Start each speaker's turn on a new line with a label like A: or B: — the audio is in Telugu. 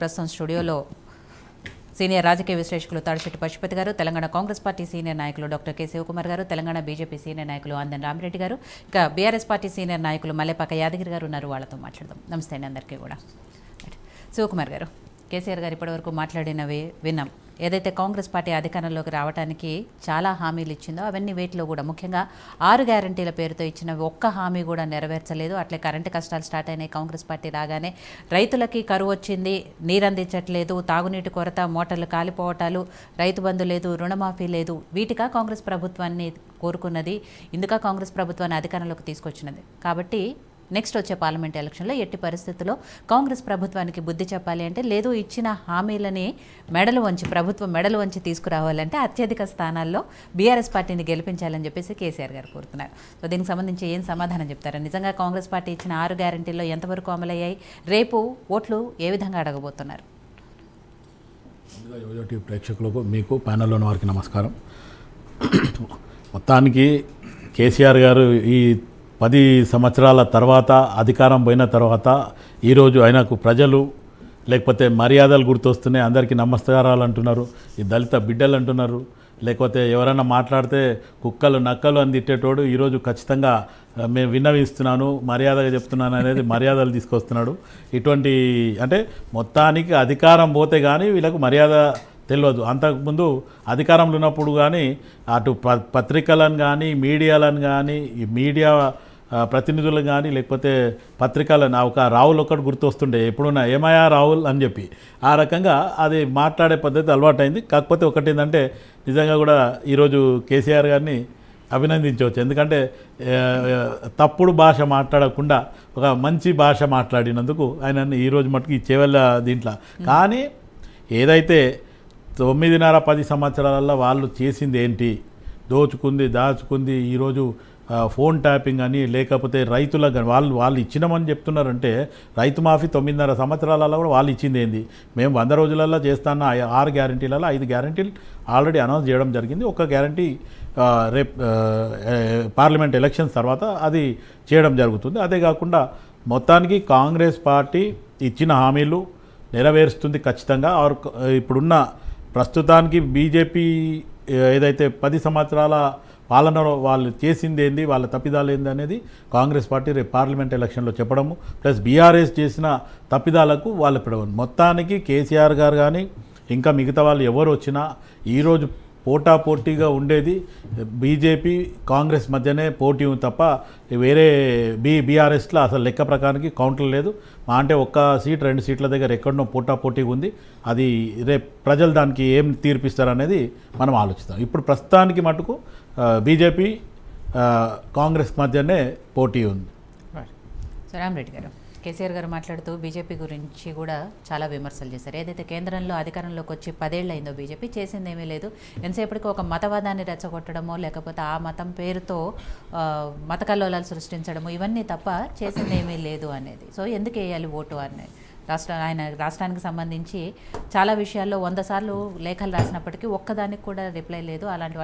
A: ప్రస్తుతం స్టూడియోలో సీనియర్ రాజకీయ విశ్లేషకులు తాడిశెట్టి పశుపతి గారు తెలంగాణ కాంగ్రెస్ పార్టీ సీనియర్ నాయకులు డాక్టర్ కె శివకుమార్ గారు తెలంగాణ బీజేపీ సీనియర్ నాయకులు అందన్ రామిరెడ్డి గారు ఇక బీఆర్ఎస్ పార్టీ సీనియర్ నాయకులు మల్లెపాక యాదగిరి గారు ఉన్నారు వాళ్ళతో మాట్లాడదాం నమస్తే అండి అందరికీ కూడా శివకుమార్ గారు కేసీఆర్ గారు ఇప్పటివరకు మాట్లాడినవి విన్నాం ఏదైతే కాంగ్రెస్ పార్టీ అధికారంలోకి రావడానికి చాలా హామీలు ఇచ్చిందో అవన్నీ వేటిలో కూడా ముఖ్యంగా ఆరు గ్యారంటీల పేరుతో ఇచ్చిన ఒక్క హామీ కూడా నెరవేర్చలేదు అట్లే కరెంటు కష్టాలు స్టార్ట్ అయినాయి కాంగ్రెస్ పార్టీ రాగానే రైతులకి కరువు వచ్చింది నీరు అందించట్లేదు తాగునీటి కొరత మోటార్లు కాలిపోవటాలు రైతు బంధు లేదు రుణమాఫీ లేదు వీటిగా కాంగ్రెస్ ప్రభుత్వాన్ని కోరుకున్నది ఇందుక కాంగ్రెస్ ప్రభుత్వాన్ని అధికారంలోకి తీసుకొచ్చినది కాబట్టి నెక్స్ట్ వచ్చే పార్లమెంట్ ఎలక్షన్లో ఎట్టి పరిస్థితుల్లో కాంగ్రెస్ ప్రభుత్వానికి బుద్ధి చెప్పాలి అంటే లేదు ఇచ్చిన హామీలని మెడలు వంచి ప్రభుత్వం మెడలు వంచి తీసుకురావాలంటే అత్యధిక స్థానాల్లో బీఆర్ఎస్ పార్టీని గెలిపించాలని చెప్పేసి కేసీఆర్ గారు కోరుతున్నారు సో దీనికి సంబంధించి ఏం సమాధానం చెప్తారు నిజంగా కాంగ్రెస్ పార్టీ ఇచ్చిన ఆరు గ్యారంటీల్లో ఎంతవరకు అమలయ్యాయి రేపు ఓట్లు ఏ విధంగా అడగబోతున్నారు
B: ప్రేక్షకులకు మీకు ప్యానల్లో వారికి నమస్కారం మొత్తానికి కేసీఆర్ గారు ఈ పది సంవత్సరాల తర్వాత అధికారం పోయిన తర్వాత ఈరోజు ఆయనకు ప్రజలు లేకపోతే మర్యాదలు గుర్తొస్తున్నాయి అందరికీ నమస్కారాలు అంటున్నారు ఈ దళిత బిడ్డలు అంటున్నారు లేకపోతే ఎవరైనా మాట్లాడితే కుక్కలు నక్కలు అని తిట్టేటోడు ఈరోజు ఖచ్చితంగా మేము విన్నవిస్తున్నాను మర్యాదగా చెప్తున్నాను అనేది మర్యాదలు తీసుకొస్తున్నాడు ఇటువంటి అంటే మొత్తానికి అధికారం పోతే కానీ వీళ్ళకు మర్యాద తెలియదు అంతకుముందు అధికారంలో ఉన్నప్పుడు కానీ అటు ప పత్రికలను కానీ మీడియాలను కానీ మీడియా ప్రతినిధులను కానీ లేకపోతే పత్రికలను ఒక రావులు గుర్తు గుర్తొస్తుండే ఎప్పుడున్నా ఏమయా రాహుల్ అని చెప్పి ఆ రకంగా అది మాట్లాడే పద్ధతి అలవాటైంది కాకపోతే ఒకటి ఏంటంటే నిజంగా కూడా ఈరోజు కేసీఆర్ గారిని అభినందించవచ్చు ఎందుకంటే తప్పుడు భాష మాట్లాడకుండా ఒక మంచి భాష మాట్లాడినందుకు ఆయన ఈరోజు మటుకు ఈ చెవెళ్ళ దీంట్లో కానీ ఏదైతే తొమ్మిదిన్నర పది సంవత్సరాలలో వాళ్ళు చేసింది ఏంటి దోచుకుంది దాచుకుంది ఈరోజు ఫోన్ ట్యాపింగ్ అని లేకపోతే రైతులకు వాళ్ళు వాళ్ళు ఇచ్చినామని చెప్తున్నారంటే రైతు మాఫీ తొమ్మిదిన్నర సంవత్సరాలలో కూడా వాళ్ళు ఇచ్చింది ఏంది మేము వంద రోజులలో చేస్తాన్న ఆరు గ్యారంటీలలో ఐదు గ్యారంటీలు ఆల్రెడీ అనౌన్స్ చేయడం జరిగింది ఒక గ్యారంటీ రేపు పార్లమెంట్ ఎలక్షన్స్ తర్వాత అది చేయడం జరుగుతుంది అదే కాకుండా మొత్తానికి కాంగ్రెస్ పార్టీ ఇచ్చిన హామీలు నెరవేరుస్తుంది ఖచ్చితంగా ఆరు ఇప్పుడున్న ప్రస్తుతానికి బీజేపీ ఏదైతే పది సంవత్సరాల పాలన వాళ్ళు చేసింది ఏంది వాళ్ళ తప్పిదాలు ఏంది అనేది కాంగ్రెస్ పార్టీ రేపు పార్లమెంట్ ఎలక్షన్లో చెప్పడము ప్లస్ బీఆర్ఎస్ చేసిన తప్పిదాలకు వాళ్ళు ఇప్పుడు మొత్తానికి కేసీఆర్ గారు కానీ ఇంకా మిగతా వాళ్ళు ఎవరు వచ్చినా ఈరోజు పోటాపోటీగా ఉండేది బీజేపీ కాంగ్రెస్ మధ్యనే పోటీ తప్ప వేరే బీ బీఆర్ఎస్లో అసలు లెక్క ప్రకారానికి కౌంటర్ లేదు మా అంటే ఒక్క సీట్ రెండు సీట్ల దగ్గర ఎక్కడనో పోటాపోటీగా ఉంది అది రేపు ప్రజలు దానికి ఏం తీర్పిస్తారనేది మనం ఆలోచిస్తాం ఇప్పుడు ప్రస్తుతానికి మటుకు బీజేపీ కాంగ్రెస్ మధ్యనే పోటీ ఉంది
A: సరే రెడ్డి గారు కేసీఆర్ గారు మాట్లాడుతూ బీజేపీ గురించి కూడా చాలా విమర్శలు చేశారు ఏదైతే కేంద్రంలో అధికారంలోకి వచ్చి అయిందో బీజేపీ చేసింది ఏమీ లేదు ఎంతసేపటికి ఒక మతవాదాన్ని రెచ్చగొట్టడమో లేకపోతే ఆ మతం పేరుతో మత కల్లోలాలు సృష్టించడము ఇవన్నీ తప్ప చేసింది ఏమీ లేదు అనేది సో ఎందుకు వేయాలి ఓటు అనేది రాష్ట్ర ఆయన రాష్ట్రానికి సంబంధించి చాలా విషయాల్లో వంద సార్లు లేఖలు రాసినప్పటికీ ఒక్కదానికి కూడా రిప్లై లేదు అలాంటి